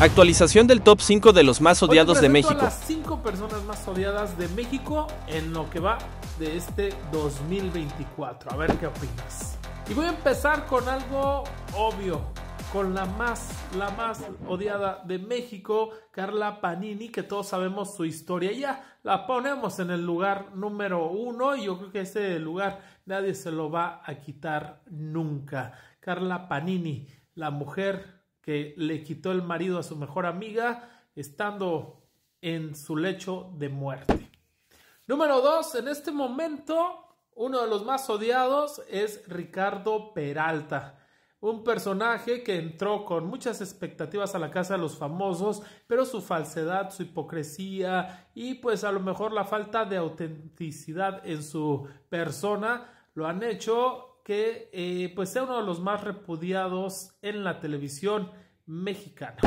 Actualización del top 5 de los más odiados de México. Las 5 personas más odiadas de México en lo que va de este 2024. A ver qué opinas. Y voy a empezar con algo obvio. Con la más, la más odiada de México, Carla Panini, que todos sabemos su historia. Ya la ponemos en el lugar número 1. y yo creo que ese lugar nadie se lo va a quitar nunca. Carla Panini, la mujer que le quitó el marido a su mejor amiga estando en su lecho de muerte. Número dos, en este momento uno de los más odiados es Ricardo Peralta, un personaje que entró con muchas expectativas a la casa de los famosos, pero su falsedad, su hipocresía y pues a lo mejor la falta de autenticidad en su persona lo han hecho que eh, pues sea uno de los más repudiados en la televisión mexicana.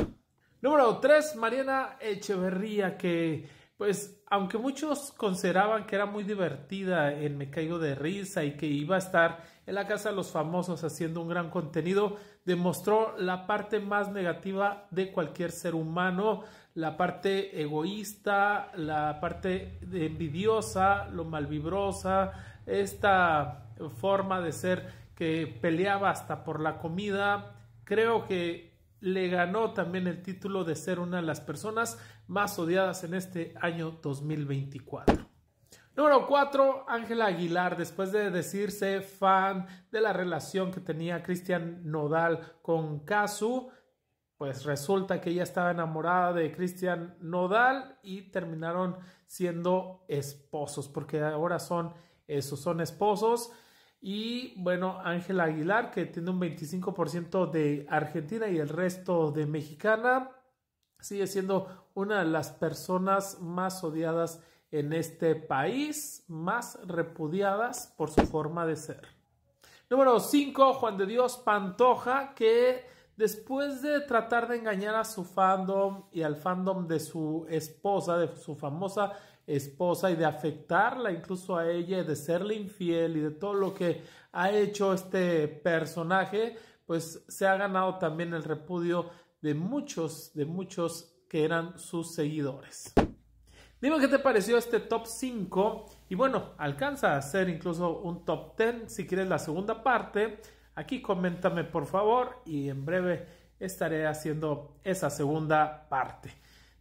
Número 3, Mariana Echeverría, que pues aunque muchos consideraban que era muy divertida en Me Caigo de Risa y que iba a estar en la Casa de los Famosos haciendo un gran contenido, demostró la parte más negativa de cualquier ser humano, la parte egoísta, la parte envidiosa, lo malvibrosa, esta forma de ser que peleaba hasta por la comida. Creo que le ganó también el título de ser una de las personas más odiadas en este año 2024. Número 4, Ángela Aguilar, después de decirse fan de la relación que tenía Cristian Nodal con Casu, pues resulta que ella estaba enamorada de Cristian Nodal y terminaron siendo esposos, porque ahora son esos, eh, son esposos. Y bueno, Ángel Aguilar, que tiene un 25% de Argentina y el resto de Mexicana, sigue siendo una de las personas más odiadas en este país, más repudiadas por su forma de ser. Número 5, Juan de Dios Pantoja, que después de tratar de engañar a su fandom y al fandom de su esposa, de su famosa esposa y de afectarla incluso a ella, de serle infiel y de todo lo que ha hecho este personaje, pues se ha ganado también el repudio de muchos, de muchos que eran sus seguidores. Dime qué te pareció este top 5 y bueno, alcanza a ser incluso un top 10 si quieres la segunda parte. Aquí coméntame por favor y en breve estaré haciendo esa segunda parte.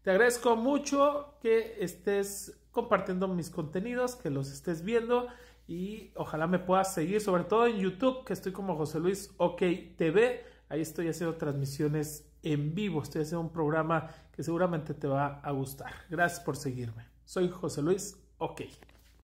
Te agradezco mucho que estés compartiendo mis contenidos, que los estés viendo y ojalá me puedas seguir, sobre todo en YouTube, que estoy como José Luis OK TV. Ahí estoy haciendo transmisiones en vivo, estoy haciendo un programa que seguramente te va a gustar. Gracias por seguirme. Soy José Luis OK.